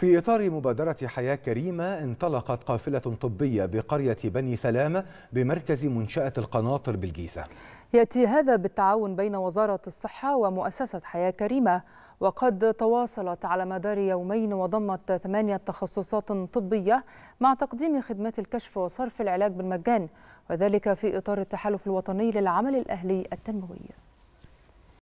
في إطار مبادرة حياة كريمة انطلقت قافلة طبية بقرية بني سلامة بمركز منشأة القناطر بالجيزة يأتي هذا بالتعاون بين وزارة الصحة ومؤسسة حياة كريمة وقد تواصلت على مدار يومين وضمت ثمانية تخصصات طبية مع تقديم خدمات الكشف وصرف العلاج بالمجان وذلك في إطار التحالف الوطني للعمل الأهلي التنموي